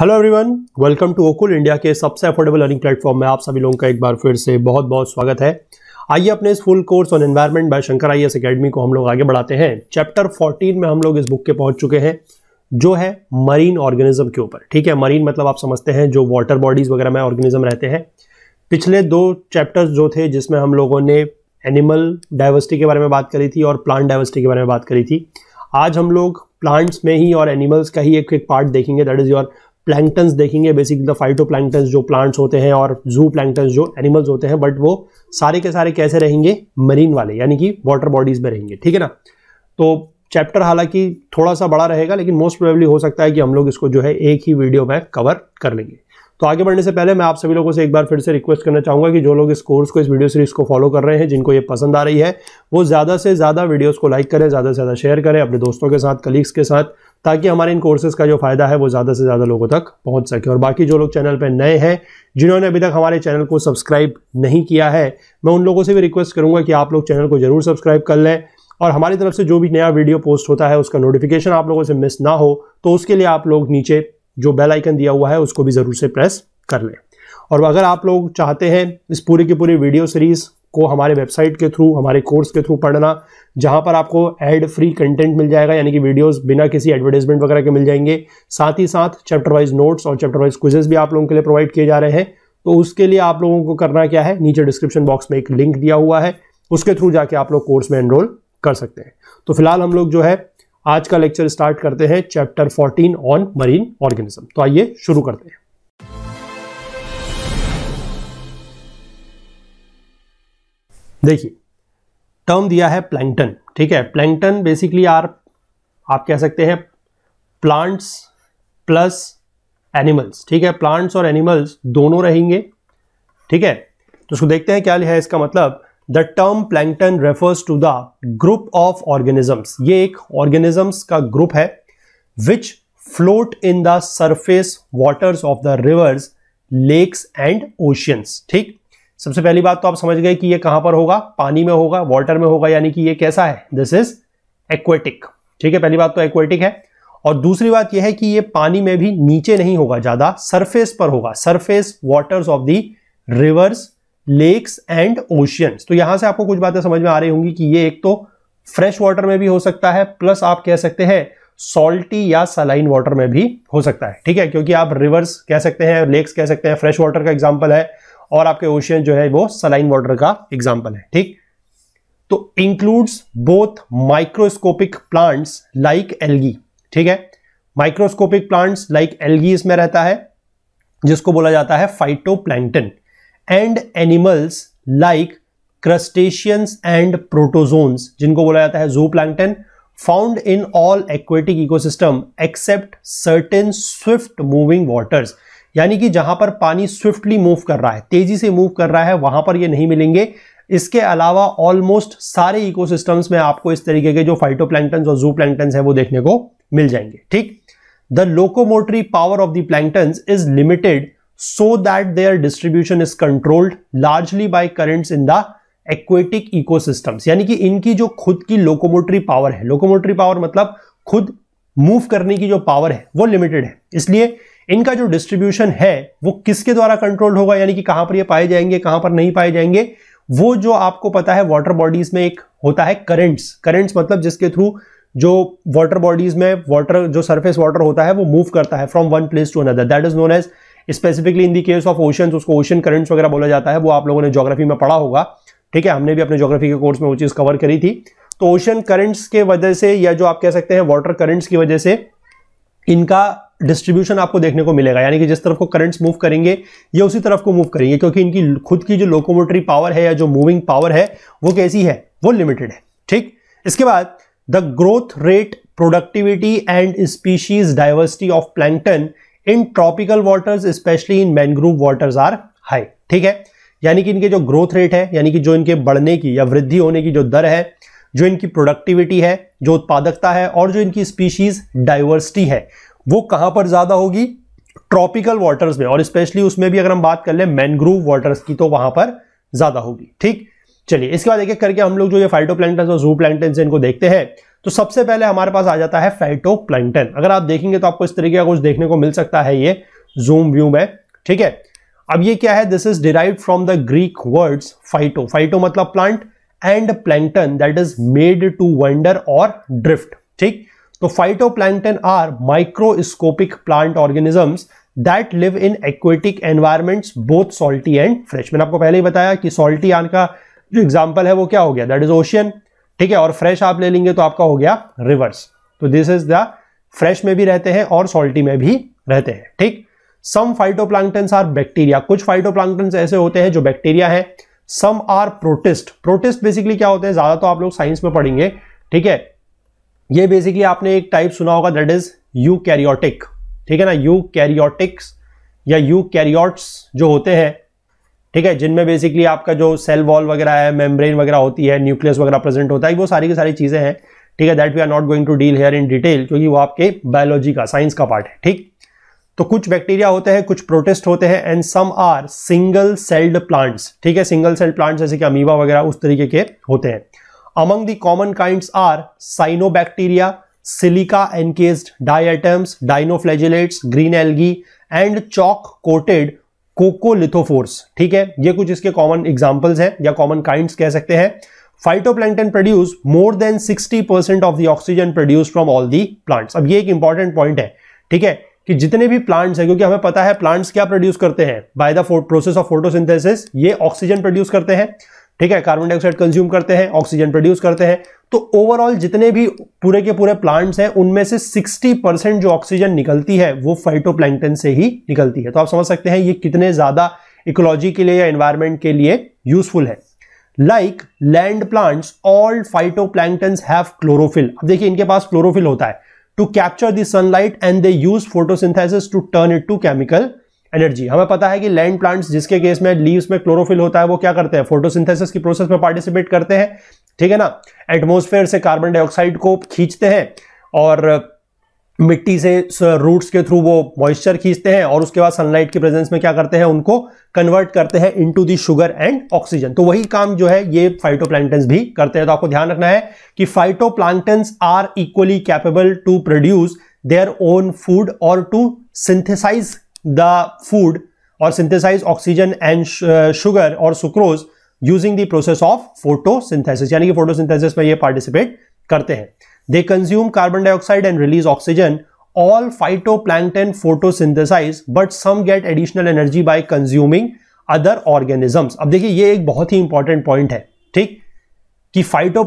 Hello everyone welcome to Okul India के सबसे affordable earning platform में आप सभी लोगों का एक बार फिर से बहुत बहुत स्वागत है आइए अपने इस full course on environment by Shankar IAS को हम लोग आगे बढ़ाते हैं चैप्टर 14 में हम लोग इस बुक के पहुंच चुके हैं जो है मरीन ऑर्गेनिज्म के ऊपर ठीक है मरीन मतलब आप समझते हैं जो वाटर बॉडीज़ वगैरह में ऑर्गेनिज्म रहते हैं पिछले दो चैप्टर्स जो थे जिसमें हम लोगों ने एनिमल डाइवर्सिटी के बारे में बात करी थी और प्लांट डाइवर्सिटी के बारे में बात करी थी आज हम लोग प्लांट्स में ही और एनिमल्स का ही एक एक पार्ट देखेंगे दैट इज़ योर प्लैंकटन्स देखेंगे बेसिकली द फाइटो प्लैंकटन्स जो प्लांट्स होते हैं और जू प्लैंकटन्स जो एनिमल्स होते हैं बट वो सारे के सारे कैसे रहेंगे मरीन वाले यानी कि वाटर बॉडीज में रहेंगे ठीक है ना तो चैप्टर हालांकि थोड़ा सा बड़ा रहेगा लेकिन मोस्ट प्रोबेबली हो सकता है कि हम लोग इसको जो है एक ही वीडियो में कवर कर लेंगे तो आगे बढ़ने से पहले मैं आप सभी लोगों से एक बार फिर से रिक्वेस्ट करना चाहूँगा कि जो लोग इस कोर्स को इस वीडियो सीरीज़ को फॉलो कर रहे हैं जिनको ये पसंद आ रही है वो ज़्यादा से ज़्यादा वीडियोज़ को लाइक करें ज़्यादा से ज़्यादा शेयर करें अपने दोस्तों के साथ कलीग्स के साथ ताकि हमारे इन कोर्सेज़ का जो फ़ायदा है वो ज़्यादा से ज़्यादा लोगों तक पहुँच सके और बाकी जो लोग चैनल पर नए हैं जिन्होंने अभी तक हमारे चैनल को सब्सक्राइब नहीं किया है मैं उन लोगों से भी रिक्वेस्ट करूँगा कि आप लोग चैनल को ज़रूर सब्सक्राइब कर लें और हमारी तरफ से जो भी नया वीडियो पोस्ट होता है उसका नोटिफिकेशन आप लोगों से मिस ना हो तो उसके लिए आप लोग नीचे जो बेल आइकन दिया हुआ है उसको भी ज़रूर से प्रेस कर लें और अगर आप लोग चाहते हैं इस पूरी की पूरी वीडियो सीरीज़ को हमारे वेबसाइट के थ्रू हमारे कोर्स के थ्रू पढ़ना जहां पर आपको एड फ्री कंटेंट मिल जाएगा यानी कि वीडियोस बिना किसी एडवर्टाइजमेंट वगैरह के मिल जाएंगे साथ ही साथ चैप्टर वाइज नोट्स और चैप्टर वाइज क्विजेस भी आप लोगों के लिए प्रोवाइड किए जा रहे हैं तो उसके लिए आप लोगों को करना क्या है नीचे डिस्क्रिप्शन बॉक्स में एक लिंक दिया हुआ है उसके थ्रू जाके आप लोग कोर्स में एनरोल कर सकते हैं तो फिलहाल हम लोग जो है आज का लेक्चर स्टार्ट करते हैं चैप्टर 14 ऑन मरीन ऑर्गेनिज्म तो आइए शुरू करते हैं देखिए टर्म दिया है प्लैंकटन ठीक है प्लैंकटन बेसिकली आर आप कह सकते हैं प्लांट्स प्लस एनिमल्स ठीक है प्लांट्स और एनिमल्स दोनों रहेंगे ठीक है तो उसको देखते हैं क्या है इसका मतलब the term plankton refers to the group of organisms ये एक ऑर्गेनिजम्स का ग्रुप है which float in the surface waters of the rivers lakes and oceans ठीक सबसे पहली बात तो आप समझ गए कि ये कहां पर होगा पानी में होगा वाटर में होगा यानी कि ये कैसा है दिस इज एक्वेटिक ठीक है पहली बात तो एक्वेटिक है और दूसरी बात यह है कि ये पानी में भी नीचे नहीं होगा ज्यादा सरफेस पर होगा surface waters of the rivers lakes and oceans तो यहां से आपको कुछ बातें समझ में आ रही होंगी कि ये एक तो फ्रेश वाटर में भी हो सकता है प्लस आप कह सकते हैं सॉल्टी या सलाइन वाटर में भी हो सकता है ठीक है क्योंकि आप रिवर्स कह सकते हैं लेक्स कह सकते हैं फ्रेश वाटर का एग्जाम्पल है और आपके ओशियन जो है वो सलाइन वाटर का एग्जाम्पल है ठीक तो includes both microscopic plants like algae ठीक है माइक्रोस्कोपिक प्लांट्स लाइक एलगी इसमें रहता है जिसको बोला जाता है phytoplankton and animals like crustaceans and protozoans जिनको बोला जाता है zooplankton found in all aquatic ecosystem except certain swift moving waters यानी कि जहां पर पानी स्विफ्टली मूव कर रहा है तेजी से मूव कर रहा है वहां पर ये नहीं मिलेंगे इसके अलावा ऑलमोस्ट सारे इकोसिस्टम्स में आपको इस तरीके के जो फाइटो और जू प्लैंटन है वो देखने को मिल जाएंगे ठीक the locomotory power of the planktons is limited so that their distribution is controlled largely by currents in the aquatic ecosystems यानी कि इनकी जो खुद की लोकोमोटरी पावर है लोकोमोटरी पावर मतलब खुद मूव करने की जो पावर है वो लिमिटेड है इसलिए इनका जो डिस्ट्रीब्यूशन है वो किसके द्वारा कंट्रोल होगा यानी कि कहां पर ये पाए जाएंगे कहां पर नहीं पाए जाएंगे वो जो आपको पता है वाटर बॉडीज में एक होता है करेंट्स करेंट्स मतलब जिसके थ्रू जो वाटर बॉडीज में वाटर जो सरफेस वाटर होता है वो मूव करता है from one place to another that is known as specifically in the case of ocean उसको ओशन करेंट्स वगैरह बोला जाता है वो आप लोगों ने जोग्राफी में पढ़ा होगा ठीक है हमने भी अपने जोग्राफी के कोर्स में वो चीज़ कवर करी थी तो ओशन करंट्स के वजह से या जो आप कह सकते हैं वाटर करंट्स की वजह से इनका डिस्ट्रीब्यूशन आपको देखने को मिलेगा यानी कि जिस तरफ को करंट्स मूव करेंगे ये उसी तरफ को मूव करेंगे क्योंकि इनकी खुद की जो लोकोमोटरी पावर है या जो मूविंग पावर है वो कैसी है वो लिमिटेड है ठीक इसके बाद the growth rate productivity and species diversity of plankton in tropical waters specially in mangrove waters are high ठीक है यानी कि इनके जो ग्रोथ रेट है यानी कि जो इनके बढ़ने की या वृद्धि होने की जो दर है जो इनकी प्रोडक्टिविटी है जो उत्पादकता है और जो इनकी स्पीशीज डाइवर्सिटी है वो कहाँ पर ज़्यादा होगी ट्रॉपिकल वाटर्स में और स्पेशली उसमें भी अगर हम बात कर लें मैनग्रूव वाटर्स की तो वहाँ पर ज़्यादा होगी ठीक चलिए इसके बाद एक एक करके हम लोग जो ये फाइटो और जू प्लैंटन इनको देखते हैं तो सबसे पहले हमारे पास आ जाता है फाइटो अगर आप देखेंगे तो आपको इस तरीके का कुछ देखने को मिल सकता है ये जूम व्यू में ठीक है अब ये क्या है this is derive from the Greek words phyto phyto मतलब plant and plankton that is made to wonder or drift ठीक तो plankton are microscopic plant organisms that live in aquatic environments both salty and fresh मैंने आपको पहले ही बताया कि salty आन का जो एग्जाम्पल है वो क्या हो गया दैट इज ओशियन ठीक है और फ्रेश आप ले लेंगे तो आपका हो गया रिवर्स तो दिस इज द फ्रेश में भी रहते हैं और सॉल्टी में भी रहते हैं ठीक सम प्लांटन आर बैक्टीरिया कुछ प्लांटन ऐसे होते हैं जो बैक्टीरिया है some are protist protist basically क्या होते हैं ज्यादा तो आप लोग साइंस में पढ़ेंगे ठीक है ये बेसिकली आपने एक टाइप सुना होगा दैट इज यू कैरियोटिक ठीक है ना यू कैरियोटिक्स या यू कैरियोट्स जो होते हैं ठीक है जिनमें बेसिकली आपका जो सेल वॉल वगैरह है मेम्ब्रेन वगैरह होती है न्यूक्लियस वगैरह प्रेजेंट होता है वो सारी की सारी चीज़ें हैं ठीक है that we are not going to deal here in detail क्योंकि वो आपके बायोलॉजी का साइंस का पार्ट है ठीक तो कुछ बैक्टीरिया होते हैं कुछ प्रोटेस्ट होते हैं and some are single celled plants ठीक है सिंगल सेल्ड प्लांट्स जैसे कि अमीबा वगैरह उस तरीके के होते हैं Among the common kinds are cyanobacteria, silica encased diatoms, dinoflagellates, green algae and chalk coated coccolithophores ठीक है ये कुछ इसके कॉमन एग्जाम्पल्स हैं या कॉमन काइंड्स कह सकते हैं phytoplankton produce more than 60 percent of the oxygen produce from all the plants अब ये एक इंपॉर्टेंट पॉइंट है ठीक है कि जितने भी प्लांट्स हैं क्योंकि हमें पता है प्लांट्स क्या प्रोड्यूस करते हैं by the process of photosynthesis ये ऑक्सीजन प्रोड्यूस करते हैं ठीक है कार्बन डाइऑक्साइड कंज्यूम करते हैं ऑक्सीजन प्रोड्यूस करते हैं तो ओवरऑल जितने भी पूरे के पूरे प्लांट्स हैं उनमें से 60 परसेंट जो ऑक्सीजन निकलती है वो फाइटोप्लैंकटन से ही निकलती है तो आप समझ सकते हैं ये कितने ज़्यादा इकोलॉजी के लिए या एनवायरमेंट के लिए यूजफुल है like land plants all phyto have chlorophyll अब देखिए इनके पास क्लोरोफिल होता है to capture the sunlight and they use photosynthesis to turn it to chemical energy हमें पता है कि लैंड प्लांट्स जिसके केस में लीव्स में क्लोरोफिल होता है वो क्या करते हैं फोटोसिंथेसिस की प्रोसेस में पार्टिसिपेट करते हैं ठीक है ना एटमोस्फेयर से कार्बन डाइऑक्साइड को खींचते हैं और मिट्टी से रूट्स के थ्रू वो मॉइस्चर खींचते हैं और उसके बाद सनलाइट की प्रेजेंस में क्या करते हैं उनको कन्वर्ट करते हैं into the sugar and oxygen तो वही काम जो है ये फाइटो भी करते हैं तो आपको ध्यान रखना है कि phyto are equally capable to produce their own food or to synthesize the food or synthesize oxygen and sugar or sucrose using the process of photosynthesis यानी कि फोटोसिंथेसिस में ये पार्टिसिपेट करते हैं they consume carbon dioxide and release oxygen all phyto photo photosynthesize but some get additional energy by consuming other organisms अब देखिए ये एक बहुत ही इंपॉर्टेंट पॉइंट है ठीक कि फाइटो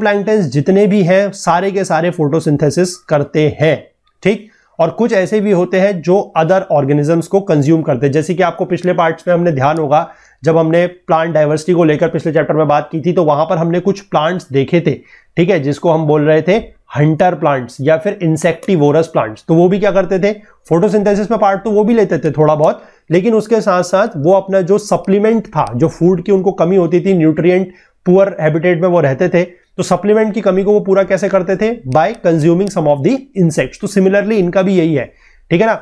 जितने भी हैं सारे के सारे फोटोसिंथेसिस करते हैं ठीक और कुछ ऐसे भी होते हैं जो अदर ऑर्गेनिजम्स को कंज्यूम करते हैं जैसे कि आपको पिछले पार्ट्स में हमने ध्यान होगा जब हमने प्लांट डाइवर्सिटी को लेकर पिछले चैप्टर में बात की थी तो वहां पर हमने कुछ प्लांट्स देखे थे ठीक है जिसको हम बोल रहे थे हंटर प्लांट्स या फिर इंसेक्टिवोरस प्लांट्स तो वो भी क्या करते थे फोटोसिंथेसिस में पार्ट तो वो भी लेते थे थोड़ा बहुत लेकिन उसके साथ साथ वो अपना जो सप्लीमेंट था जो फूड की उनको कमी होती थी न्यूट्रिएंट पुअर हैबिटेट में वो रहते थे तो सप्लीमेंट की कमी को वो पूरा कैसे करते थे by consuming some of the insects तो सिमिलरली इनका भी यही है ठीक है ना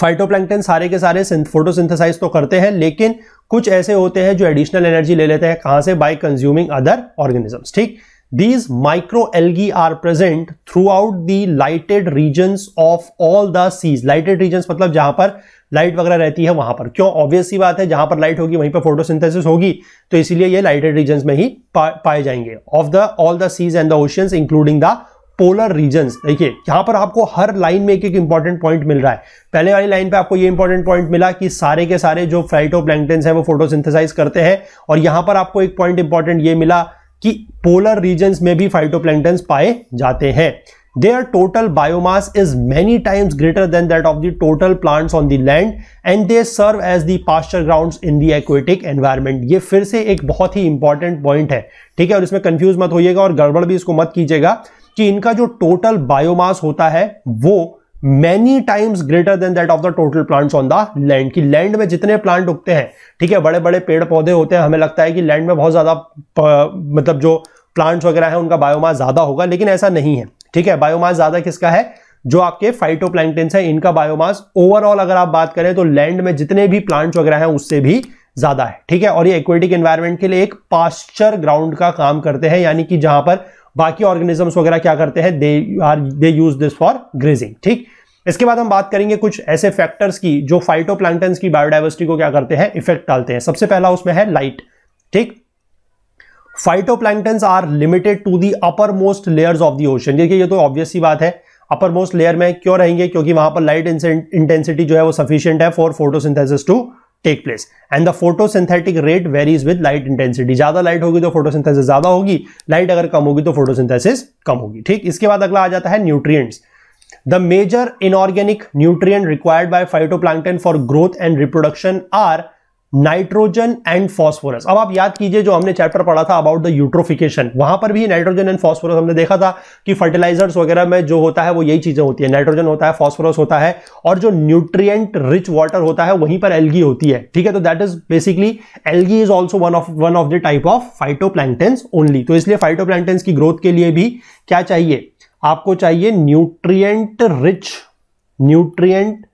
फाइटोप्लैंक्टन सारे के सारे फोटोसिंथेसाइज तो करते हैं लेकिन कुछ ऐसे होते हैं जो एडिशनल एनर्जी ले लेते हैं कहां से बाय कंज्यूमिंग अदर ऑर्गेनिजम्स ठीक these micro algae are present throughout the lighted region of all the seas lighted region मतलब जहां पर लाइट वगैरह रहती है वहां पर क्यों ऑब्वियस ही बात है जहां पर लाइट होगी वहीं पर फोटोसिंथेसिस होगी तो इसीलिए ये लाइटेड रीजन में ही पा, पाए जाएंगे of the all the seas and the oceans including the polar region देखिए यहां पर आपको हर लाइन में एक एक इंपॉर्टेंट पॉइंट मिल रहा है पहले वाली लाइन पे आपको ये इंपॉर्टेंट पॉइंट मिला कि सारे के सारे जो फ्लाइटोप्लैंक्टन्स हैं वो फोटोसिंथेसाइज करते हैं और यहां पर आपको एक पॉइंट इंपॉर्टेंट ये मिला कि पोलर रीजन्स में भी फाइटोप्लैंक्टन्स पाए जाते हैं their total biomass is many times greater than that of the total plants on the land and they serve as the pasture grounds in the aquatic environment ये फिर से एक बहुत ही important point है ठीक है और इसमें confuse मत होइएगा और गड़बड़ भी इसको मत कीजिएगा कि इनका जो total biomass होता है वो many times greater than that of the total plants on the land की लैंड में जितने प्लांट उगते हैं ठीक है बड़े बड़े पेड़ पौधे होते हैं हमें लगता है कि लैंड में बहुत ज़्यादा मतलब जो प्लांट्स वगैरह हैं उनका बायोमास ज़्यादा होगा लेकिन ऐसा नहीं है ठीक है बायोमास ज्यादा किसका है जो आपके प्लांटेंस है इनका बायोमास ओवरऑल अगर आप बात करें तो लैंड में जितने भी प्लांट्स वगैरह हैं उससे भी ज्यादा है ठीक है और ये एक्वेटिक एनवायरमेंट के लिए एक पास्चर ग्राउंड का काम करते हैं यानी कि जहां पर बाकी ऑर्गेनिजम्स वगैरह क्या करते हैं they are they use this for grazing ठीक इसके बाद हम बात करेंगे कुछ ऐसे फैक्टर्स की जो फाइटोप्लैंक्टन्स की बायोडाइवर्सिटी को क्या करते हैं इफेक्ट डालते हैं सबसे पहला उसमें है लाइट ठीक phytoplanktons are limited to the uppermost layers of the ocean देखिए ये तो ऑब्वियस ही बात है अपर मोस्ट लेयर में क्यों रहेंगे क्योंकि वहां पर लाइट इंटेंसिटी जो है वो सफिशियंट है for photosynthesis to take place and the photosynthetic rate varies with light intensity ज्यादा लाइट होगी तो फोटोसिंथेसिस ज्यादा होगी लाइट अगर कम होगी तो फोटोसिंथेसिस कम होगी ठीक इसके बाद अगला आ जाता है nutrients the major inorganic nutrient required by phytoplankton for growth and reproduction are nitrogen and phosphorus अब आप याद कीजिए जो हमने चैप्टर पढ़ा था अबाउट द यूट्रोफिकेशन वहां पर भी नाइट्रोजन एंड फॉस्फोरस हमने देखा था कि फर्टिलाइजर्स वगैरह में जो होता है वो यही चीजें होती है नाइट्रोजन होता है फॉस्फोरस होता है और जो न्यूट्रिएंट रिच वाटर होता है वहीं पर एलगी होती है ठीक है तो that is basically algae is also one of one of the type of phyto only तो इसलिए फाइटो की ग्रोथ के लिए भी क्या चाहिए आपको चाहिए nutrient rich nutrient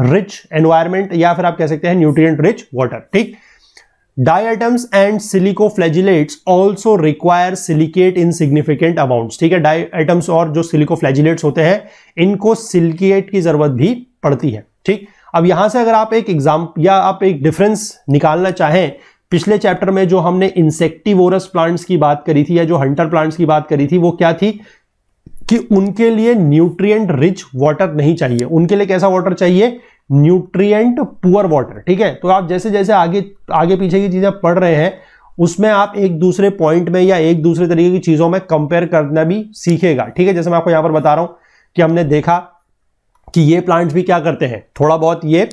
rich environment या फिर आप कह सकते हैं न्यूट्रिएंट रिच वाटर ठीक diatoms and silico flagellates also require silicate in significant amounts ठीक है आइटम्स और जो सिलिको फ्लैजिलेट्स होते हैं इनको सिलिकेट की जरूरत भी पड़ती है ठीक अब यहां से अगर आप एक एग्जाम या आप एक डिफरेंस निकालना चाहें पिछले चैप्टर में जो हमने इंसेक्टिवोरस प्लांट्स की बात करी थी या जो हंटर प्लांट्स की बात करी थी वो क्या थी कि उनके लिए न्यूट्रिएंट रिच वाटर नहीं चाहिए उनके लिए कैसा वाटर चाहिए न्यूट्रिएंट पुअर वाटर ठीक है तो आप जैसे जैसे आगे आगे पीछे की चीज़ें पढ़ रहे हैं उसमें आप एक दूसरे पॉइंट में या एक दूसरे तरीके की चीज़ों में कंपेयर करना भी सीखेगा ठीक है जैसे मैं आपको यहां पर बता रहा हूं कि हमने देखा कि ये प्लांट्स भी क्या करते हैं थोड़ा बहुत ये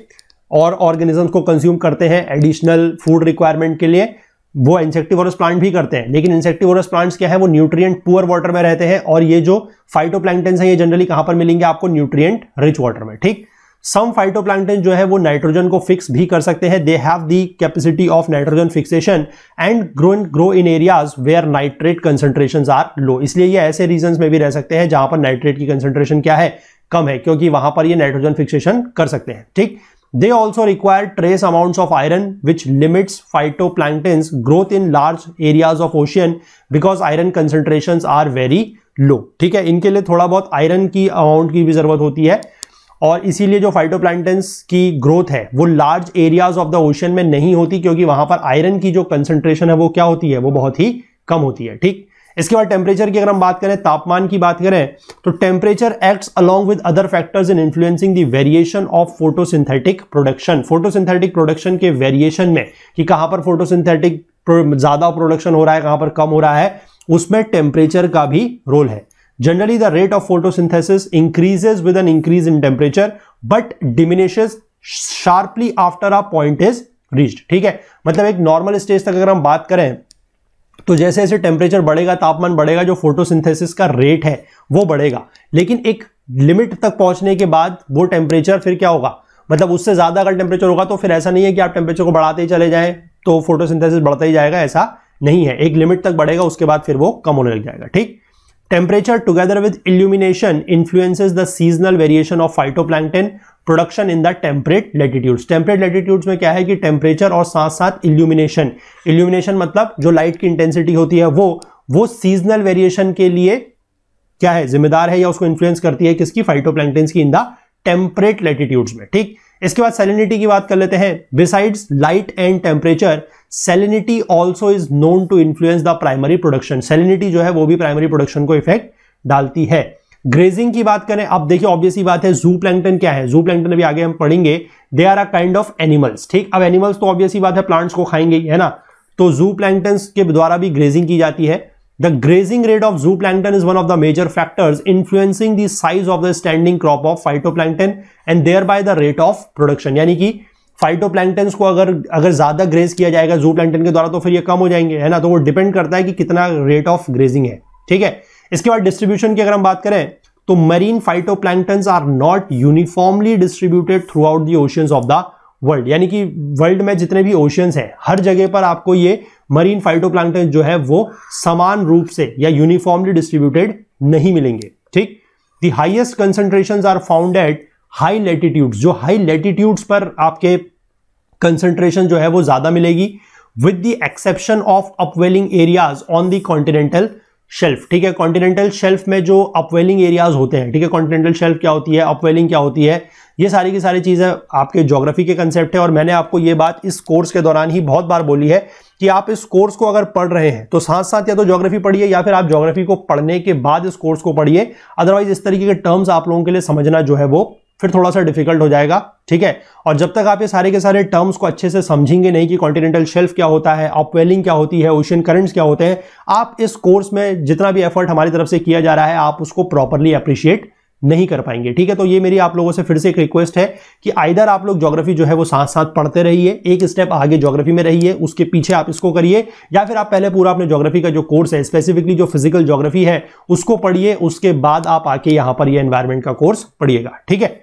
और ऑर्गेनिजम्स को कंज्यूम करते हैं एडिशनल फूड रिक्वायरमेंट के लिए वो इंसेक्टिवरस प्लांट भी करते हैं लेकिन इंसेक्टिवरस प्लांट्स क्या है वो न्यूट्रिएंट पुअर वाटर में रहते हैं और ये जो फाइटोप्लैंक्टन है ये जनरली कहां पर मिलेंगे आपको न्यूट्रिएंट रिच वाटर में ठीक सम फाइटोप्लैंक्टन जो है वो नाइट्रोजन को फिक्स भी कर सकते हैं they have the capacity of nitrogen fixation and grow in grow in areas where nitrate concentration are low इसलिए ये ऐसे रीजन में भी रह सकते हैं जहां पर नाइट्रेट की कंसंट्रेशन क्या है कम है क्योंकि वहां पर ये नाइट्रोजन फिक्सेशन कर सकते हैं ठीक They also require trace amounts of iron which limits phytoplanktons growth in large areas of ocean because iron concentrations are very low. ठीक है इनके लिए थोड़ा बहुत आयरन की अमाउंट की भी जरूरत होती है और इसीलिए जो फाइटोप्लैंटन्स की ग्रोथ है वो large areas of the ocean में नहीं होती क्योंकि वहां पर आयरन की जो कंसंट्रेशन है वो क्या होती है वो बहुत ही कम होती है ठीक इसके बाद टेम्परेचर की अगर हम बात करें तापमान की बात करें तो temperature acts along with other factors in influencing the variation of photosynthetic production photosynthetic production के वेरिएशन में कि कहां पर फोटोसिंथेटिक ज़्यादा प्रोडक्शन हो रहा है कहां पर कम हो रहा है उसमें टेम्परेचर का भी रोल है the rate of photosynthesis increases with an increase in temperature but diminishes sharply after a point is reached ठीक है मतलब एक नॉर्मल स्टेज तक अगर हम बात करें तो जैसे जैसे टेम्परेचर बढ़ेगा तापमान बढ़ेगा जो फोटोसिंथेसिस का रेट है वो बढ़ेगा लेकिन एक लिमिट तक पहुंचने के बाद वो टेम्परेचर फिर क्या होगा मतलब उससे ज़्यादा अगर टेम्परेचर होगा तो फिर ऐसा नहीं है कि आप टेम्परेचर को बढ़ाते ही चले जाए तो फोटोसिंथेसिस बढ़ता ही जाएगा ऐसा नहीं है एक लिमिट तक बढ़ेगा उसके बाद फिर वो कम होने लग जाएगा ठीक Temperature together with illumination influences the seasonal variation of phytoplankton production in the temperate latitudes temperate latitudes में क्या है कि टेम्परेचर और साथ साथ इल्यूमिनेशन इल्यूमिनेशन मतलब जो लाइट की इंटेंसिटी होती है वो वो सीजनल वेरिएशन के लिए क्या है जिम्मेदार है या उसको इन्फ्लुएंस करती है किसकी फाइटोप्लैंक्टन्स की इन द टेम्परेट लेटीट्यूड्स में ठीक इसके बाद सेलिनिटी की बात कर लेते हैं besides light and temperature salinity also is known to influence the primary production salinity जो है वो भी प्राइमरी प्रोडक्शन को इफेक्ट डालती है ग्रेजिंग की बात करें अब देखिए ऑब्वियसली बात है जू प्लैंगटन क्या है जू प्लैंगटन अभी आगे हम पढ़ेंगे they are a kind of animals ठीक अब एनिमल्स तो ऑब्वियसली बात है प्लांट्स को खाएंगे है ना तो जू प्लैंगटन के द्वारा भी ग्रेजिंग की जाती है the grazing rate of zooplankton is one of the major factors influencing the size of the standing crop of phytoplankton and thereby the rate of production यानी कि phytoplanktons को अगर अगर ज़्यादा graze किया जाएगा जू plankton के द्वारा तो फिर ये कम हो जाएंगे है ना तो वो डिपेंड करता है कि कितना रेट ऑफ ग्रेजिंग है ठीक है इसके बाद डिस्ट्रीब्यूशन की अगर हम बात करें तो marine phytoplanktons are not uniformly distributed throughout the oceans of the world यानी कि वर्ल्ड में जितने भी ओशंस हैं हर जगह पर आपको ये मरीन फाइटोप्लैंक्टन जो है वो समान रूप से या यूनिफॉर्मली डिस्ट्रीब्यूटेड नहीं मिलेंगे ठीक the highest concentration are found at high latitudes जो हाई लेटीट्यूड्स पर आपके कंसंट्रेशन जो है वो ज्यादा मिलेगी with the exception of upwelling areas on the continental shelf ठीक है कॉन्टिनेंटल शेल्फ में जो अपवेलिंग एरियाज होते हैं ठीक है कॉन्टिनेंटल शेल्फ क्या होती है अपवेलिंग क्या होती है ये सारी की सारी चीज़ें आपके ज्योग्राफी के कंसेप्ट है और मैंने आपको ये बात इस कोर्स के दौरान ही बहुत बार बोली है कि आप इस कोर्स को अगर पढ़ रहे हैं तो साथ साथ या तो ज्योग्राफी पढ़िए या फिर आप ज्योग्राफी को पढ़ने के बाद इस कोर्स को पढ़िए अदरवाइज इस तरीके के टर्म्स आप लोगों के लिए समझना जो है वो फिर थोड़ा सा डिफिकल्ट हो जाएगा ठीक है और जब तक आप ये सारे के सारे टर्म्स को अच्छे से समझेंगे नहीं कि कॉन्टिनेंटल शेल्फ क्या होता है अपवेलिंग क्या होती है ओशियन करंट्स क्या होते हैं आप इस कोर्स में जितना भी एफर्ट हमारी तरफ से किया जा रहा है आप उसको प्रॉपरली अप्रिशिएट नहीं कर पाएंगे ठीक है तो ये मेरी आप लोगों से फिर से एक रिक्वेस्ट है कि आइधर आप लोग ज्योग्राफी जो है वो साथ साथ पढ़ते रहिए एक स्टेप आगे ज्योग्राफी में रहिए उसके पीछे आप इसको करिए या फिर आप पहले पूरा अपने ज्योग्राफी का जो कोर्स है स्पेसिफिकली जो फिजिकल ज्योग्राफी है उसको पढ़िए उसके बाद आप आके यहां पर यह एनवायरमेंट का कोर्स पढ़िएगा ठीक है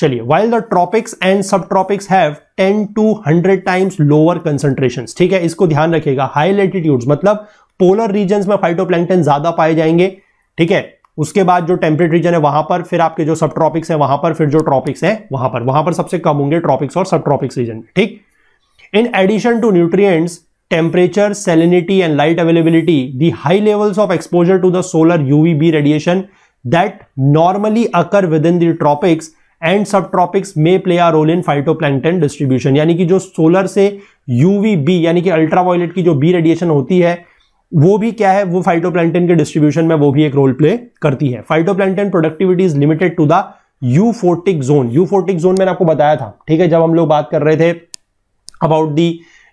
चलिए while the tropics and subtropics have 10 to 100 times lower ठीक है इसको ध्यान रखिएगा हाई लेटीट्यूड मतलब पोलर रीजन में फाइटोप्लैंक्टन ज्यादा पाए जाएंगे ठीक है उसके बाद जो टेम्परेट रीजन है वहां पर फिर आपके जो सब ट्रॉपिक्स है वहां पर फिर जो ट्रॉपिक्स है वहां पर वहां पर सबसे कम होंगे ट्रॉपिक्स और सब ट्रॉपिक्स रीजन ठीक in addition to nutrients and light availability the high the of exposure to the solar UV B radiation that normally occur within the tropics and subtropics may play a role in plankton distribution यानी कि जो solar से B यानी कि ultraviolet की जो B radiation होती है वो भी क्या है वो फाइटोप्लैंकटन के डिस्ट्रीब्यूशन में वो भी एक रोल प्ले करती है phytoplankton productivity is limited to the euphotic zone euphotic zone मैंने आपको बताया था ठीक है जब हम लोग बात कर रहे थे अबाउट दी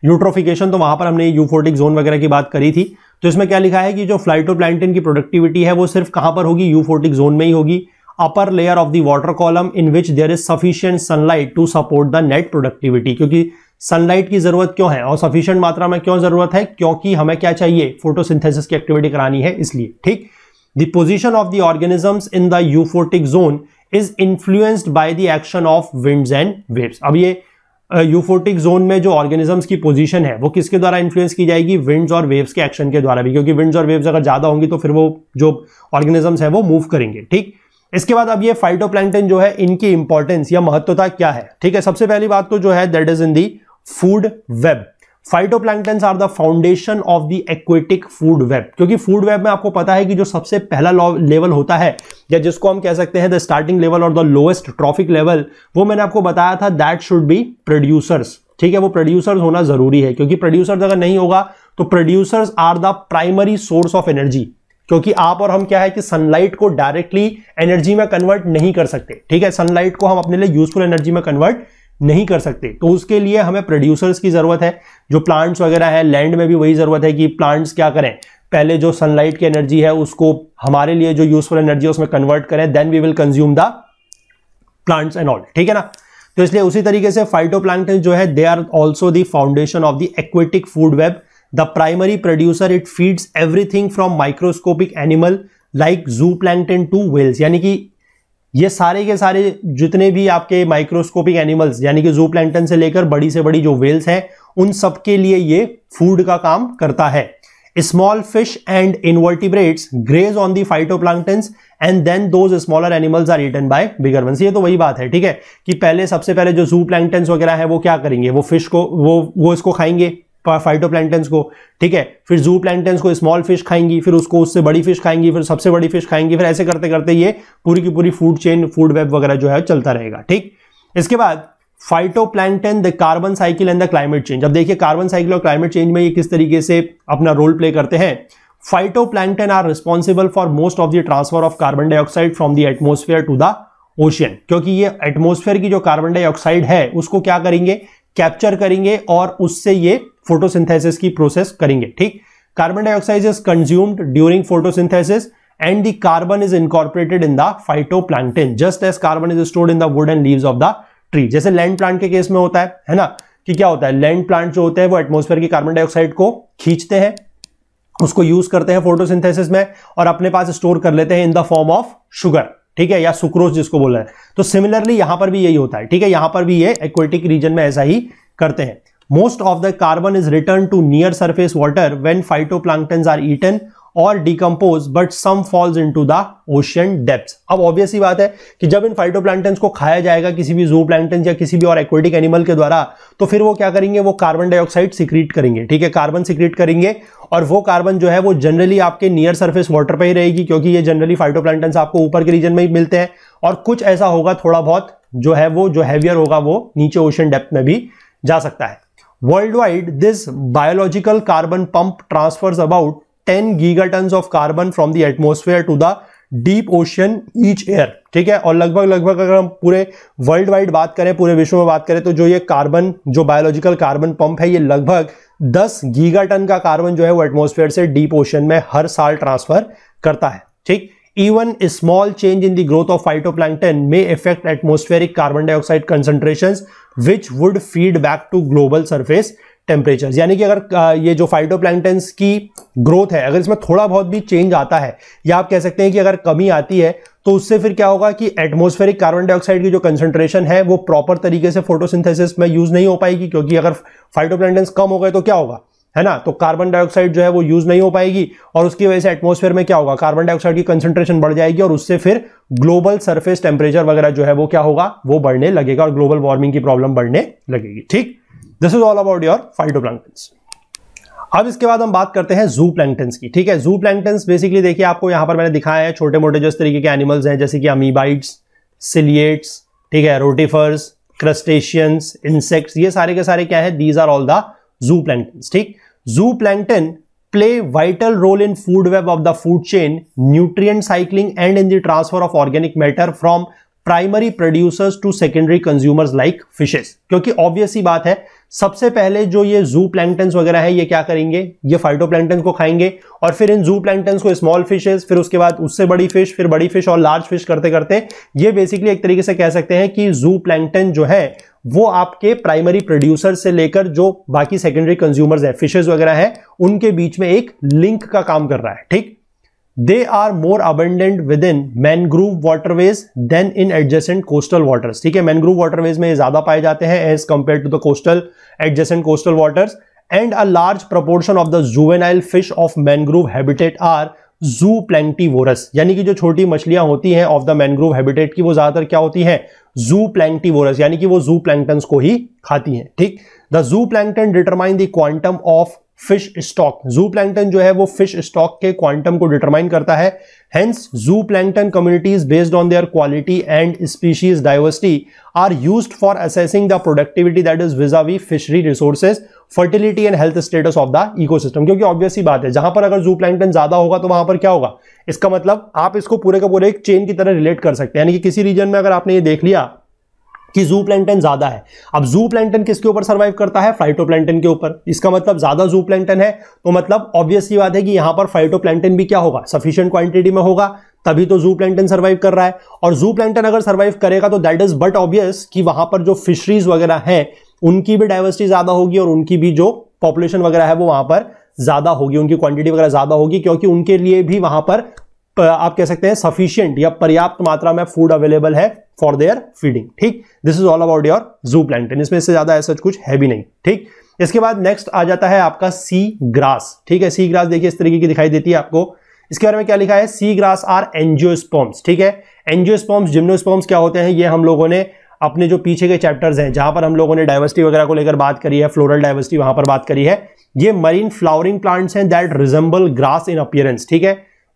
यूट्रोफिकेशन तो वहां पर हमने यूफोटिक जोन वगैरह की बात करी थी तो इसमें क्या लिखा है कि जो फ्लाइटोप्लैंकटन की प्रोडक्टिविटी है वो सिर्फ कहां पर होगी यूफोटिक जोन में ही होगी upper layer of the water column in which there is sufficient sunlight to support the net productivity क्योंकि सनलाइट की जरूरत क्यों है और सफिशियंट मात्रा में क्यों जरूरत है क्योंकि हमें क्या चाहिए फोटोसिंथेसिस की एक्टिविटी करानी है इसलिए ठीक the position of the organisms in the euphotic zone is influenced by the action of winds and waves अब ये यूफोटिक uh, जोन में जो ऑर्गेनिजम्स की पोजीशन है वो किसके द्वारा इन्फ्लुएंस की जाएगी विंड्स और वेव्स के एक्शन के द्वारा भी क्योंकि विंड्स और वेव्स अगर ज्यादा होंगी तो फिर वो जो ऑर्गेनिजम्स है वो मूव करेंगे ठीक इसके बाद अब ये फाइटोप्लैंकटन जो है इनकी इंपॉर्टेंस या महत्वता क्या है ठीक है सबसे पहली बात तो जो है that is in the food web phyto are the foundation of the aquatic food web क्योंकि फूड वेब में आपको पता है कि जो सबसे पहला लेवल होता है या जिसको हम कह सकते हैं द स्टार्टिंग लेवल और द लोएस्ट ट्रॉफिक लेवल वो मैंने आपको बताया था दैट शुड बी प्रोड्यूसर्स ठीक है वो प्रोड्यूसर्स होना जरूरी है क्योंकि प्रोड्यूसर्स अगर नहीं होगा तो producers are the primary source of energy क्योंकि आप और हम क्या है कि सनलाइट को डायरेक्टली एनर्जी में कन्वर्ट नहीं कर सकते ठीक है सनलाइट को हम अपने लिए यूजफुल एनर्जी में कन्वर्ट नहीं कर सकते तो उसके लिए हमें प्रोड्यूसर्स की ज़रूरत है जो प्लांट्स वगैरह है लैंड में भी वही ज़रूरत है कि प्लांट्स क्या करें पहले जो सनलाइट की एनर्जी है उसको हमारे लिए जो यूजफुल एनर्जी है उसमें कन्वर्ट करें then we will consume the plants and all ठीक है ना तो इसलिए उसी तरीके से फाइटो जो है they are also the foundation of the aquatic food web primary producer it feeds everything from microscopic animal like zooplankton to whales यानी कि ये सारे के सारे जितने भी आपके माइक्रोस्कोपिक एनिमल्स यानी कि जू प्लैंटन से लेकर बड़ी से बड़ी जो वेल्स हैं उन सब के लिए ये फूड का काम करता है small fish and invertebrates graze on the phyto plant and then those smaller animals are return by bigger ones ये तो वही बात है ठीक है कि पहले सबसे पहले जो जू प्लैंटन्स वगैरह है वो क्या करेंगे वो फिश को वो वो इसको खाएंगे फाइटो को ठीक है फिर जू प्लैंटेंस को स्मॉल फिश खाएंगी फिर उसको उससे बड़ी फिश खाएंगी फिर सबसे बड़ी फिश खाएंगी फिर ऐसे करते करते ये पूरी की पूरी फूड चेन फूड वेब वगैरह जो है चलता रहेगा ठीक इसके बाद phyto phytoplankton the carbon cycle and the climate change अब देखिए कार्बन साइकिल और क्लाइमेट चेंज में ये किस तरीके से अपना रोल प्ले करते हैं phytoplankton are responsible for most of the transfer of carbon dioxide from the atmosphere to the ocean क्योंकि ये एटमोस्फेयर की जो कार्बन डाइऑक्साइड है उसको क्या करेंगे कैप्चर करेंगे और उससे ये फोटोसिंथेसिस की प्रोसेस करेंगे ठीक carbon dioxide is consumed during photosynthesis and the carbon is incorporated in the phytoplankton just as carbon is stored in the wood and leaves of the tree जैसे लैंड प्लांट के case में होता है है ना कि क्या होता है लैंड प्लांट जो होते हैं वो एटमोस्फेयर की कार्बन डाइऑक्साइड को खींचते हैं उसको यूज करते हैं फोटोसिंथेसिस में और अपने पास स्टोर कर लेते हैं in the form of sugar ठीक है या सुक्रोज जिसको बोल रहे हैं तो सिमिलरली यहां पर भी यही होता है ठीक है यहां पर भी ये एक्वेटिक रीजन में ऐसा ही करते हैं of the carbon is return to near surface surface when phyto phytoplanktons are eaten और decompose but some falls into the ocean depth अब ऑब्वियस ही बात है कि जब इन फाइटोप्लैंटन्स को खाया जाएगा किसी भी जू प्लैंटन या किसी भी और एक्वेटिक एनिमल के द्वारा तो फिर वो क्या करेंगे वो कार्बन डाइऑक्साइड सिक्रीट करेंगे ठीक है कार्बन सिक्रीट करेंगे और वो कार्बन जो है वो जनरली आपके नियर सर्फेस वाटर पर ही रहेगी क्योंकि ये जनरली प्लांटन आपको ऊपर के रीजन में ही मिलते हैं और कुछ ऐसा होगा थोड़ा बहुत जो है वो जो हैवियर होगा वो नीचे ओशियन डेप्थ में भी जा सकता है world this biological carbon pump pump about ten 10 ton of carbon from the atmosphere to the deep ocean each year ठीक है और लगभग लगभग अगर हम पूरे वर्ल्ड वाइड बात करें पूरे विश्व में बात करें तो जो ये कार्बन जो बायोलॉजिकल कार्बन पंप है ये लगभग 10 गीगा टन का कार्बन जो है वो एटमॉस्फेयर से डीप ओशन में हर साल ट्रांसफर करता है ठीक even a small change in the growth of phytoplankton may affect atmospheric carbon dioxide concentrations which would feed back to global surface temperature यानी कि अगर ये जो फाइटोप्लैंक्टन्स की ग्रोथ है अगर इसमें थोड़ा बहुत भी चेंज आता है या आप कह सकते हैं कि अगर कमी आती है तो उससे फिर क्या होगा कि एटमॉस्फेरिक कार्बन डाइऑक्साइड की जो कंसंट्रेशन है वो प्रॉपर तरीके से फोटोसिंथेसिस में यूज नहीं हो पाएगी क्योंकि अगर फाइटोप्लैंक्टन्स कम हो गए तो क्या होगा है ना तो कार्बन डाइऑक्साइड जो है वो यूज नहीं हो पाएगी और उसकी वजह से एटमोसफेयर में क्या होगा कार्बन डाइऑक्साइड की कंसेंट्रेशन बढ़ जाएगी और उससे फिर ग्लोबल सरफेस टेम्परेचर वगैरह जो है वो क्या होगा वो बढ़ने लगेगा और ग्लोबल वार्मिंग की प्रॉब्लम बढ़ने लगेगी ठीक this is all about your phyto अब इसके बाद हम बात करते हैं जू प्लैंगटन्स की ठीक है जू प्लैंगटन्स बेसिकली देखिए आपको यहां पर मैंने दिखाया है छोटे मोटे जिस तरीके के एनिमल्स हैं जैसे कि अमीबाइट्स सिलियट्स ठीक है रोटिफर्स क्रस्टेशियंस इंसेक्ट्स ये सारे के सारे क्या है these are all the zooplanktons ठीक plankton play vital role in food web of the food chain nutrient cycling and in the transfer of organic matter from primary producers to secondary consumers like fishes क्योंकि obvious ही बात है सबसे पहले जो ये जू प्लैंगटन वगैरह है ये क्या करेंगे ये फाइटो प्लैंकटन्स को खाएंगे और फिर इन जू प्लैंगटन को स्मॉल फिशेस फिर उसके बाद उससे बड़ी फिश फिर बड़ी फिश और लार्ज फिश करते करते ये बेसिकली एक तरीके से कह सकते हैं कि जू प्लैंगटन जो है वो आपके प्राइमरी प्रोड्यूसर से लेकर जो बाकी सेकेंडरी कंज्यूमर्स है फिशेज वगैरह हैं उनके बीच में एक लिंक का काम कर रहा है ठीक they are more abundant within mangrove waterways than in adjacent coastal waters ठीक है मैनग्रूव वाटरवेज में ज्यादा पाए जाते हैं as compare to the coastal adjacent coastal waters and a large proportion of the juvenile fish of mangrove habitat are zooplanktivorous यानी कि जो छोटी मछलियां होती हैं ऑफ द मैनग्रोव हैबिटेट की वो ज्यादातर क्या होती हैं जू प्लैंक्टिवोरस यानी कि वो जू प्लैंगटन को ही खाती हैं ठीक the zooplankton determine the quantum of fish stock zooplankton जो है वो फिश स्टॉक के क्वांटम को डिटरमाइन करता है hence zooplankton communities based on their quality and species diversity are used for assessing the productivity that is vis-a-vis fishery resources fertility and health status of the ecosystem क्योंकि obviously बात है जहां पर अगर जू plankton ज्यादा होगा तो वहां पर क्या होगा इसका मतलब आप इसको पूरे का पूरे एक चेन की तरह रिलेट कर सकते हैं यानी कि किसी रीजन में अगर आपने ये देख लिया कि जू प्लांटन ज्यादा है अब जू प्लांटन किसके ऊपर सर्वाइव करता है फाइटोप्लैंटन के ऊपर इसका मतलब ज्यादा जू प्लांटन है तो मतलब ऑब्वियसली बात है कि यहां पर फाइटोप्लैंटन भी क्या होगा सफिशियंट क्वांटिटी में होगा तभी तो जू प्लांटन सर्वाइव कर रहा है और जू प्लांटन अगर सर्वाइव करेगा तो दैट इज बट ऑब्वियस कि वहां पर जो फिशरीज वगैरह हैं उनकी भी डाइवर्सिटी ज्यादा होगी और उनकी भी जो पॉपुलेशन वगैरह है वो वहां पर ज्यादा होगी उनकी क्वांटिटी वगैरह ज्यादा होगी क्योंकि उनके लिए भी वहां पर आप कह सकते हैं सफिशियंट या पर्याप्त मात्रा में फूड अवेलेबल है फॉर देयर फीडिंग ठीक this is all about your zoo plant इसमें इससे ज्यादा ऐसा कुछ है भी नहीं ठीक इसके बाद नेक्स्ट आ जाता है आपका सी ग्रास ठीक है सी ग्रास देखिए इस तरीके की दिखाई देती है आपको इसके बारे में क्या लिखा है सी ग्रास आर एनजियोस्पॉम्स ठीक है एनजियोस्पॉम्स जिम्नोस्पॉम्स क्या होते हैं ये हम लोगों ने अपने जो पीछे के चैप्टर्स हैं जहां पर हम लोगों ने डाइवर्सिटी वगैरह को लेकर बात करी है फ्लोरल डाइवर्सिटी वहां पर बात करी है ये मरीन फ्लावरिंग प्लांट्स हैं that resemble grass in appearance ठीक है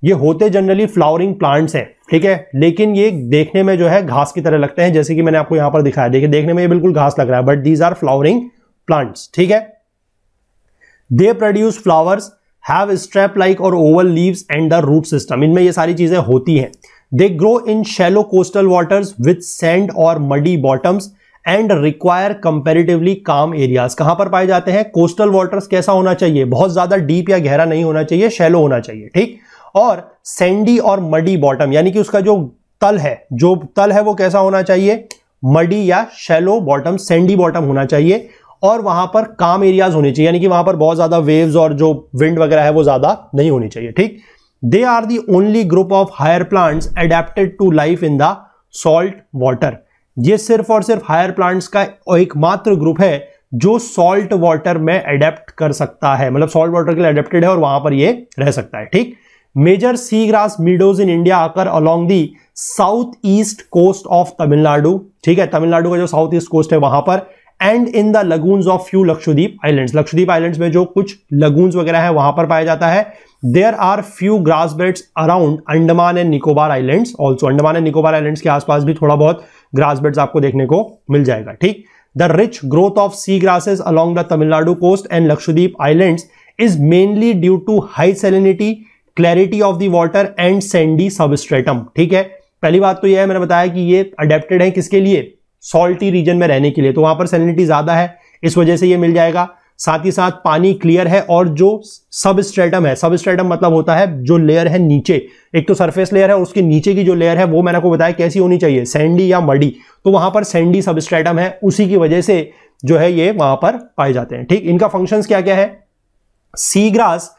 ये होते जनरली फ्लावरिंग प्लांट्स हैं ठीक है लेकिन ये देखने में जो है घास की तरह लगते हैं जैसे कि मैंने आपको यहां पर दिखाया देखिए देखने में ये बिल्कुल घास लग रहा है but these are flowering plants ठीक है they produce flowers have strap like और oval leaves and the root system इनमें ये सारी चीजें होती हैं they grow in shallow coastal waters with sand और muddy bottoms and require comparatively calm areas कहां पर पाए जाते हैं कोस्टल वाटर्स कैसा होना चाहिए बहुत ज्यादा डीप या गहरा नहीं होना चाहिए शेलो होना चाहिए ठीक और सैंडी और मडी बॉटम यानी कि उसका जो तल है जो तल है वो कैसा होना चाहिए मडी या शेलो बॉटम सैंडी बॉटम होना चाहिए और वहां पर काम एरियाज होने चाहिए यानी कि वहां पर बहुत ज्यादा वेव्स और जो विंड वगैरह है वो ज्यादा नहीं होनी चाहिए ठीक they are the only group of higher plants adapted to life in the salt water ये सिर्फ और सिर्फ हायर प्लांट्स का एकमात्र ग्रुप है जो सॉल्ट वाटर में अडेप्ट कर सकता है मतलब सॉल्ट वाटर के लिए अडेप्टेड है और वहां पर ये रह सकता है ठीक major sea grass meadows in India occur along the south east coast of Tamil Nadu ठीक है तमिलनाडु का जो साउथ ईस्ट कोस्ट है वहां पर and in the lagoon of few Lakshadweep islands Lakshadweep islands में जो कुछ लगून वगैरह है वहां पर पाया जाता है there are few grass beds around Andaman and Nicobar islands also Andaman and Nicobar islands के आसपास भी थोड़ा बहुत ग्रास बेड्स आपको देखने को मिल जाएगा ठीक the rich growth of sea grasses along the Tamil Nadu coast and Lakshadweep islands is mainly due to high salinity clarity of the water and sandy substratum ठीक है पहली बात तो यह है मैंने बताया कि ये अडेप्टेड है किसके लिए सॉल्टी रीजन में रहने के लिए तो वहां पर सेलिनिटी ज्यादा है इस वजह से ये मिल जाएगा साथ ही साथ पानी क्लियर है और जो सब स्ट्रेटम है सब स्ट्रेटम मतलब होता है जो लेयर है नीचे एक तो सरफेस लेयर है उसके नीचे की जो लेयर है वो मैंने आपको बताया कैसी होनी चाहिए सैंडी या मडी तो वहां पर सैंडी सब स्ट्रेटम है उसी की वजह से जो है ये वहां पर पाए जाते हैं ठीक इनका फंक्शन क्या क्या है sea grass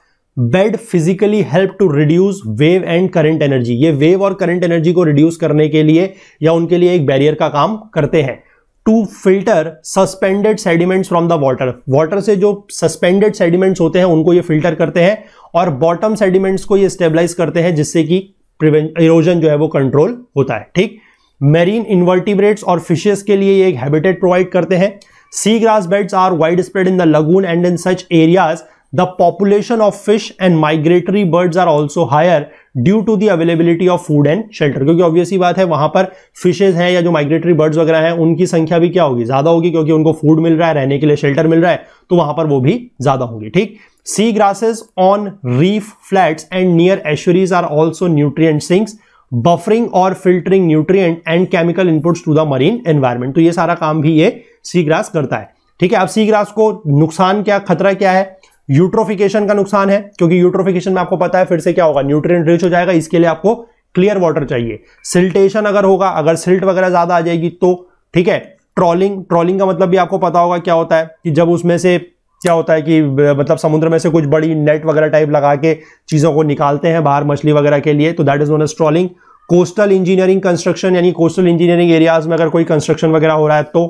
bed physically help to reduce wave and current energy ये वेव और करंट एनर्जी को रिड्यूस करने के लिए या उनके लिए एक बैरियर का काम करते हैं to filter suspended sediments from the water water से जो सस्पेंडेड सेडिमेंट्स होते हैं उनको ये फिल्टर करते हैं और बॉटम सेडिमेंट्स को ये स्टेबलाइज करते हैं जिससे कि इरोजन जो है वो कंट्रोल होता है ठीक मेरीन इन्वर्टिब्रेट्स और फिशेस के लिए ये एक हैबिटेट प्रोवाइड करते हैं sea grass beds are wide spread in the lagoon and in such areas the population of fish and migratory birds are also higher due to the availability of food and shelter क्योंकि obviously बात है वहां पर fishes हैं या जो migratory birds वगैरह हैं उनकी संख्या भी क्या होगी ज्यादा होगी क्योंकि उनको फूड मिल रहा है रहने के लिए शेल्टर मिल रहा है तो वहां पर वो भी ज्यादा होंगे ठीक sea grasses on reef flats and near estuaries are also nutrient sinks buffering और filtering nutrient and chemical inputs to the marine environment तो ये सारा काम भी ये सी ग्रास करता है ठीक है अब सी ग्रास को नुकसान क्या खतरा क्या है यूट्रोफिकेशन का नुकसान है क्योंकि यूट्रोफिकेशन में आपको पता है फिर से क्या होगा न्यूट्रिएंट रिच हो जाएगा इसके लिए आपको क्लियर वाटर चाहिए सिल्टेशन अगर होगा अगर सिल्ट वगैरह ज्यादा आ जाएगी तो ठीक है ट्रॉलिंग ट्रॉलिंग का मतलब भी आपको पता होगा क्या होता है कि जब उसमें से क्या होता है कि मतलब समुद्र में से कुछ बड़ी नेट वगैरह टाइप लगा के चीज़ों को निकालते हैं बाहर मछली वगैरह के लिए तो that is known as trawling coastal engineering construction यानी कोस्टल इंजीनियरिंग एरियाज में अगर कोई कंस्ट्रक्शन वगैरह हो रहा है तो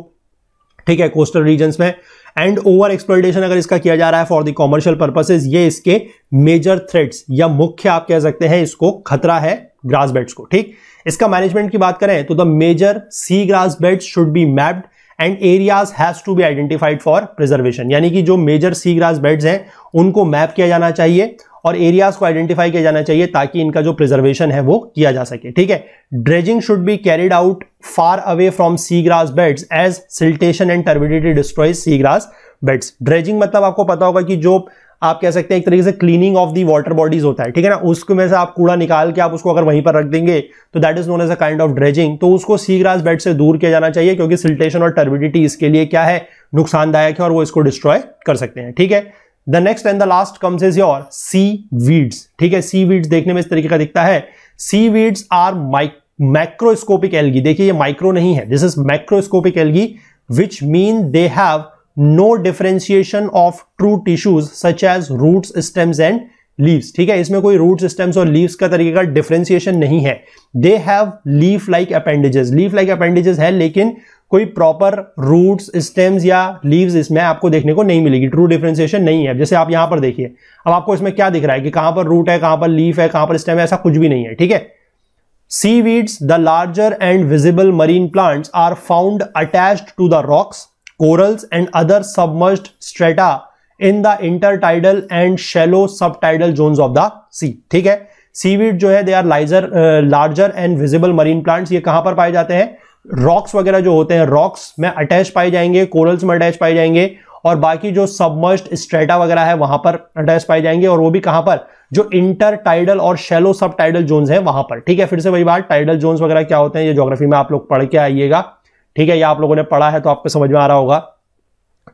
ठीक है कोस्टल रीजन में एंड ओवर एक्सप्लोइटेशन अगर इसका किया जा रहा है फॉर द कॉमर्शियल पर्पसेज ये इसके मेजर थ्रेट्स या मुख्य आप कह सकते हैं इसको खतरा है ग्रास बेड्स को ठीक इसका मैनेजमेंट की बात करें तो the major sea grass beds should be mapped and areas has to be identified for preservation यानी कि जो मेजर सी ग्रास बेड्स हैं उनको मैप किया जाना चाहिए और एरियाज को आइडेंटिफाई किया जाना चाहिए ताकि इनका जो प्रिजर्वेशन है वो किया जा सके ठीक है dredging should be carried out far away from sea grass beds as siltation and turbidity destroy sea grass beds dredging मतलब आपको पता होगा कि जो आप कह सकते हैं एक तरीके से cleaning of the water bodies होता है ठीक है ना उसको में से आप कूड़ा निकाल के आप उसको अगर वहीं पर रख देंगे तो that is known as a kind of dredging तो उसको सी ग्रास बेड से दूर किया जाना चाहिए क्योंकि सिल्टेशन और टर्बिडिटी इसके लिए क्या है नुकसानदायक है और वो इसको डिस्ट्रॉय कर सकते हैं ठीक है the next and the last comes is your sea weeds ठीक है सी वीड्स देखने में इस तरीके का दिखता है सी weeds are mike macroscopic algae देखिए ये माइक्रो नहीं है this is macroscopic algae which mean they have no differentiation of true tissues such as roots stems and leaves ठीक है इसमें कोई रूट स्टेम्स और लीव्स का तरीके का डिफरेंशिएशन नहीं है they have leaf like appendages leaf like appendages है लेकिन कोई प्रॉपर रूट्स स्टेम्स या लीव्स इसमें आपको देखने को नहीं मिलेगी ट्रू डिफ्रेंसिएशन नहीं है जैसे आप यहां पर देखिए अब आपको इसमें क्या दिख रहा है कि कहां पर रूट है कहां पर लीफ है कहां पर स्टेम है ऐसा कुछ भी नहीं है ठीक है सी seaweeds the larger and visible marine plants are found attach to the rocks corals and other and strata in the intertidal and shallow subtidal zone of the sea ठीक है सीवीड जो है they are larger larger and visible marine plants ये कहां पर पाए जाते हैं रॉक्स वगैरह जो होते हैं रॉक्स में अटैच पाए जाएंगे कोरल्स में अटैच पाए जाएंगे और बाकी जो सबमर्स्ड स्ट्रेटा वगैरह है वहां पर अटैच पाए जाएंगे और वो भी कहां पर जो इंटर टाइडल और शेलो सब टाइडल जोन्स है वहां पर ठीक है फिर से वही बात टाइडल जोन्स वगैरह क्या होते हैं ये ज्योग्राफी में आप लोग पढ़ के आइएगा ठीक है ये आप लोगों ने पढ़ा है तो आपको समझ में आ रहा होगा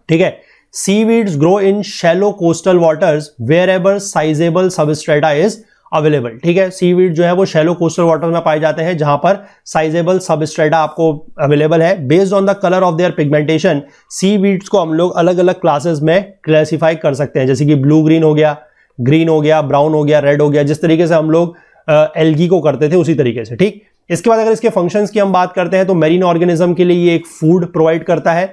ठीक है seaweeds grow in shallow coastal waters wherever sizeable substrata is available ठीक है सी वीड जो है वो शेलो कोस्टल वाटर में पाए जाते हैं जहां पर साइजेबल स्ट्रेटा आपको अवेलेबल है based on the colour of their pigmentation seaweeds को हम लोग अलग अलग क्लासेस में क्लासीफाई कर सकते हैं जैसे कि ब्लू ग्रीन हो गया ग्रीन हो गया ब्राउन हो गया रेड हो गया जिस तरीके से हम लोग एलगी को करते थे उसी तरीके से ठीक इसके बाद अगर इसके फंक्शंस की हम बात करते हैं तो मेरीन ऑर्गेनिज्म के लिए ये एक फूड प्रोवाइड करता है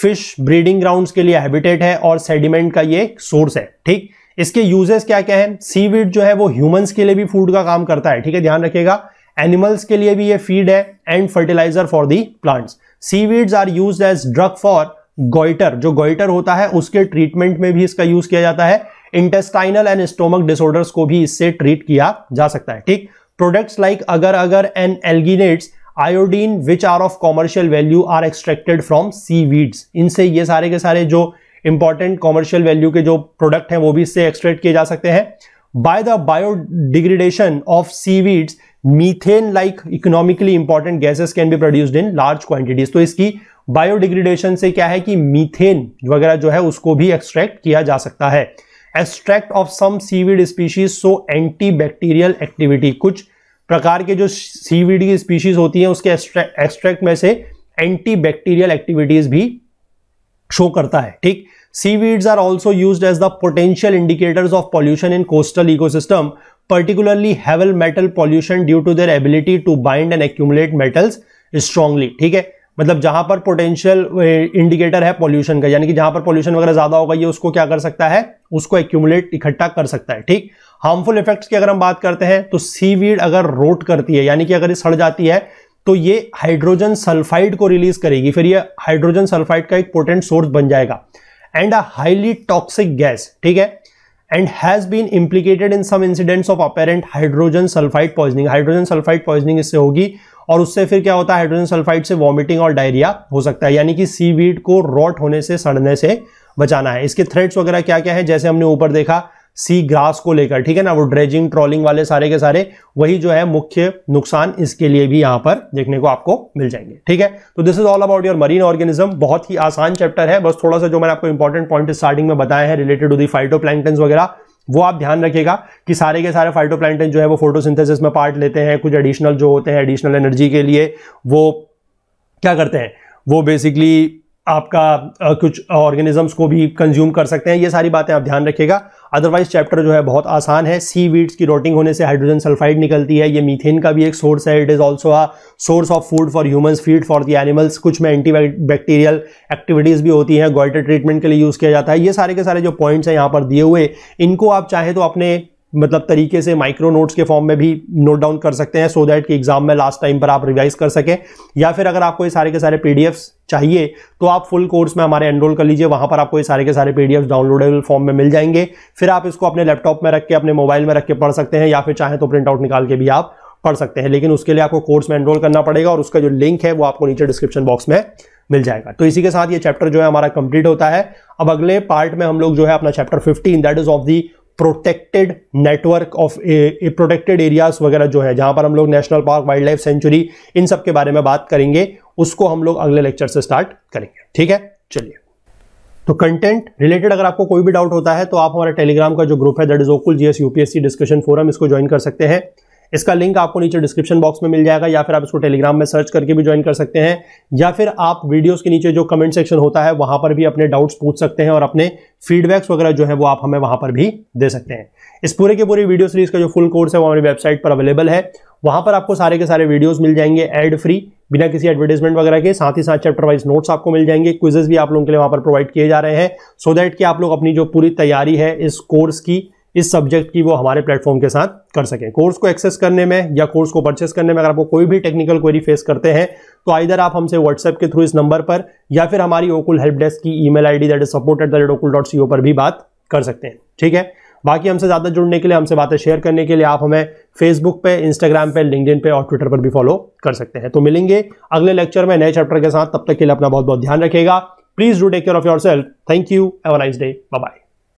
फिश ब्रीडिंग ग्राउंड्स के लिए हैबिटेट है और सेडिमेंट का ये सोर्स है ठीक इसके यूजेस क्या क्या है सीवीड जो है वो ह्यूमंस के लिए भी फूड का काम करता है ठीक है ध्यान रखिएगा एनिमल्स के लिए भी ये फीड है and fertiliser for the plants seaweeds are use as drug for goitre जो गोइटर होता है उसके ट्रीटमेंट में भी इसका यूज किया जाता है इंटेस्टाइनल एंड स्टोमक डिसऑर्डर्स को भी इससे ट्रीट किया जा सकता है ठीक products like agar agar and alginates iodine which are of commercial value are extracted from seaweeds इनसे ये सारे के सारे जो इंपॉर्टेंट कॉमर्शियल वैल्यू के जो प्रोडक्ट हैं वो भी इससे एक्सट्रैक्ट किए जा सकते हैं by the biodegradation of seaweeds methane like economically important gases can be produced in large quantities तो इसकी बायोडिग्रेडेशन से क्या है कि मीथेन वगैरह जो है उसको भी एक्सट्रैक्ट किया जा सकता है extract of some seaweed species so antibacterial activity कुछ प्रकार के जो सीवीड की स्पीशीज होती हैं उसके एक्सट्रैक्ट में से एंटी बैक्टीरियल एक्टिविटीज भी शो करता है ठीक सी weeds are also use as the potential indicators of pollution in coastal ecosystem particularly heavy metal pollution due to their ability to bind and accumulate metals strongly ठीक है मतलब जहां पर potential indicator है पॉल्यूशन का यानी कि जहां पर पॉल्यूशन वगैरह ज्यादा होगा ये उसको क्या कर सकता है उसको एक्यूमुलेट इकट्ठा कर सकता है ठीक हार्मफुल इफेक्ट्स की अगर हम बात करते हैं तो सीवीड अगर रोट करती है यानी कि अगर ये सड़ जाती है तो ये हाइड्रोजन सल्फाइड को रिलीज करेगी फिर ये हाइड्रोजन सल्फाइड का एक पोटेंट सोर्स बन जाएगा and a highly toxic gas ठीक है and has been implicated in some incidents of apparent hydrogen sulphide poisoning hydrogen sulphide poisoning इससे होगी और उससे फिर क्या होता है हाइड्रोजन सल्फाइड से वॉमिटिंग और डायरिया हो सकता है यानी कि सीवीड को रॉट होने से सड़ने से बचाना है इसके थ्रेड्स वगैरह क्या क्या है जैसे हमने ऊपर देखा सी ग्रास को लेकर ठीक है ना वो ड्रेजिंग ट्रॉलिंग वाले सारे के सारे वही जो है मुख्य नुकसान इसके लिए भी यहां पर देखने को आपको मिल जाएंगे ठीक है तो this is all about your marine organism बहुत ही आसान चैप्टर है बस थोड़ा सा जो मैंने आपको इंपॉर्टेंट पॉइंट स्टार्टिंग में बताया है रिलेटेड टू दी फाइटो वगैरह वो आप ध्यान रखेगा कि सारे के सारे फाइटो जो है वो फोटोसिंथेसिस में पार्ट लेते हैं कुछ एडिशनल जो होते हैं एडिशनल एनर्जी के लिए वो क्या करते हैं वो बेसिकली आपका आ, कुछ ऑर्गेनिजम्स को भी कंज्यूम कर सकते हैं ये सारी बातें आप ध्यान रखिएगा अदरवाइज चैप्टर जो है बहुत आसान है सी वीड्स की रोटिंग होने से हाइड्रोजन सल्फाइड निकलती है ये मीथेन का भी एक सोर्स है it is also a source of food for humans feed for the animals कुछ में एंटी बैक्टीरियल एक्टिविटीज़ भी होती हैं गोइटर ट्रीटमेंट के लिए यूज़ किया जाता है ये सारे के सारे जो पॉइंट्स हैं यहाँ पर दिए हुए इनको आप चाहे तो अपने मतलब तरीके से माइक्रो नोट्स के फॉर्म में भी नोट डाउन कर सकते हैं सो दैट कि एग्जाम में लास्ट टाइम पर आप रिवाइज कर सकें या फिर अगर आपको ये सारे के सारे पी चाहिए तो आप फुल कोर्स में हमारे एनरोल कर लीजिए वहां पर आपको ये सारे के सारे पी डाउनलोडेबल फॉर्म में मिल जाएंगे फिर आप इसको अपने लैपटॉप में रख के अपने मोबाइल में रख के पढ़ सकते हैं या फिर चाहें तो प्रिंट आउट निकाल के भी आप पढ़ सकते हैं लेकिन उसके लिए आपको कोर्स में एनरोल करना पड़ेगा और उसका जो लिंक है वो आपको नीचे डिस्क्रिप्शन बॉक्स में मिल जाएगा तो इसी के साथ ये चैप्टर जो है हमारा कंप्लीट होता है अब अगले पार्ट में हम लोग जो है अपना chapter 15 that is of the protected network of protected areas वगैरह जो है जहां पर हम लोग national park wildlife sanctuary इन सब के बारे में बात करेंगे उसको हम लोग अगले लेक्चर से स्टार्ट करेंगे ठीक है चलिए तो कंटेंट रिलेटेड अगर आपको कोई भी डाउट होता है तो आप हमारे टेलीग्राम का जो ग्रुप है दैट इज ओकुल जीएस यूपीएससी डिस्कशन फोरम इसको ज्वाइन कर सकते हैं इसका लिंक आपको नीचे डिस्क्रिप्शन बॉक्स में मिल जाएगा या फिर आप इसको टेलीग्राम में सर्च करके भी ज्वाइन कर सकते हैं या फिर आप वीडियोस के नीचे जो कमेंट सेक्शन होता है वहां पर भी अपने डाउट्स पूछ सकते हैं और अपने फीडबैक्स वगैरह जो है वो आप हमें वहां पर भी दे सकते हैं इस पूरे के पूरी वीडियो सीरीज का जो फुल कोर्स है वो हमारी वेबसाइट पर अवेलेबल है वहां पर आपको सारे के सारे वीडियोस मिल जाएंगे एड फ्री बिना किसी एडवर्टाइजमेंट वगैरह के साथ ही साथ चैप्टर वाइज नोट्स आपको मिल जाएंगे क्विजेस भी आप लोगों के लिए वहां पर प्रोवाइड किए जा रहे हैं सो so दैट कि आप लोग अपनी जो पूरी तैयारी है इस कोर्स की इस सब्जेक्ट की वो हमारे प्लेटफॉर्म के साथ कर सकें कोर्स को एक्सेस करने में या कोर्स को परचेस करने में अगर आपको कोई भी टेक्निकल क्वेरी फेस करते हैं तो आइधर आप हमसे व्हाट्सएप के थ्रू इस नंबर पर या फिर हमारी ओकुल हेल्प डेस्क की email ID that is support at the rate ओकुल डॉट सी ओ पर भी बात कर सकते हैं ठीक है बाकी हमसे ज़्यादा जुड़ने के लिए हमसे बातें शेयर करने के लिए आप हमें फेसबुक पे इंस्टाग्राम पे लिंकडिन पे और ट्विटर पर भी फॉलो कर सकते हैं तो मिलेंगे अगले लेक्चर में नए चैप्टर के साथ तब तक के लिए अपना बहुत बहुत ध्यान रखेगा please do take care of yourself thank you have nice day bye